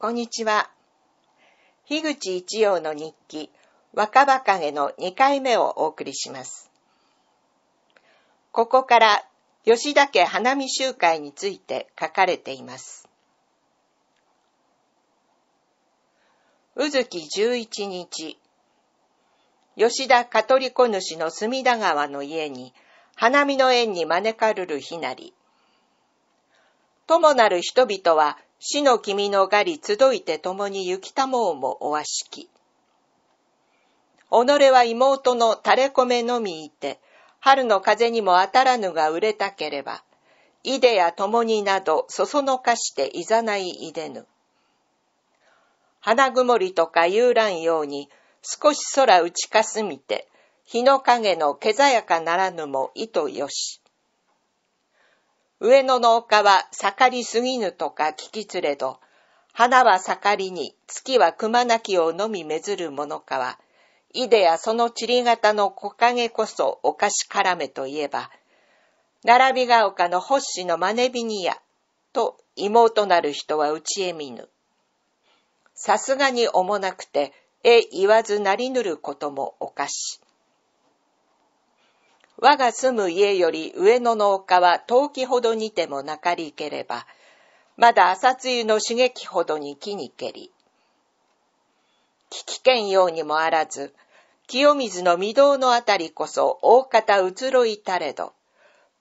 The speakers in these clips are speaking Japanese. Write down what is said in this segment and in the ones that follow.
こんにちは。樋口一葉の日記、若葉影の2回目をお送りします。ここから吉田家花見集会について書かれています。ずき11日、吉田カトリコ主の隅田川の家に、花見の縁に招かるるひなり。ともなる人々は死の君の狩り集いて共に行きたもうもおわしき。己は妹の垂れ米のみいて、春の風にも当たらぬが売れたければ、いでや共になどそそのかしていざないいでぬ。花曇りとか遊覧ように、少し空打ちかすみて、日の影のけざやかならぬも意図よし。上の農家は盛りすぎぬとか聞きつれど、花は盛りに、月は熊なきをのみめずるものかは、いでやそのちり型の木陰こそお菓子からめといえば、並びが丘の星の真似びにや、と妹なる人はうちへ見ぬ。さすがに重なくて、え言わずなりぬることもおかし。我が住む家より上野の丘は遠きほどにてもなかりければ、まだ朝露の刺激ほどに木にけり。危機けようにもあらず、清水の御堂のあたりこそ大方移ろいたれど、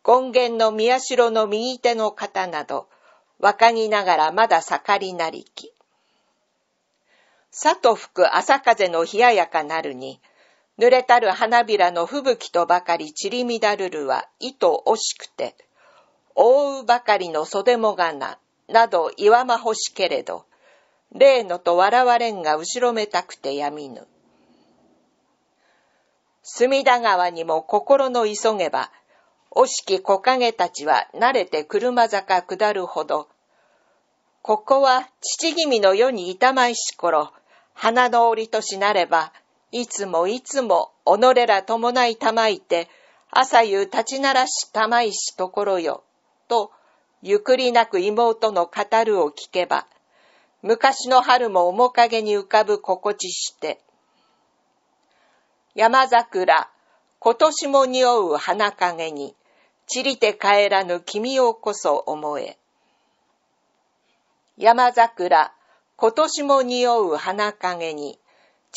権現の宮代の右手の方など、若ぎながらまだ盛りなりき。さと吹く朝風の冷ややかなるに、濡れたる花びらの吹雪とばかり散り乱るるは糸惜しくて、覆うばかりの袖もがな、などわまほしけれど、例のと笑われんが後ろめたくてやみぬ。隅田川にも心の急げば、惜しき木陰たちは慣れて車坂下るほど、ここは父君の世にいたまいし頃、花の折としなれば、いつもいつも己ら伴いたまいて、朝夕立ちならしたまいしところよ、と、ゆくりなく妹の語るを聞けば、昔の春も面影に浮かぶ心地して、山桜、今年も匂う花影に、散りて帰らぬ君をこそ思え。山桜、今年も匂う花影に、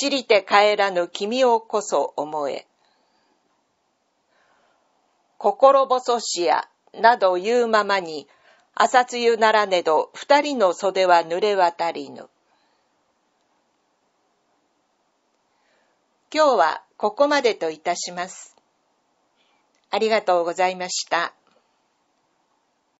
ちりて帰らぬ君をこそ思え。心細しや、など言うままに、朝露ならねど二人の袖は濡れ渡りぬ。今日はここまでといたします。ありがとうございました。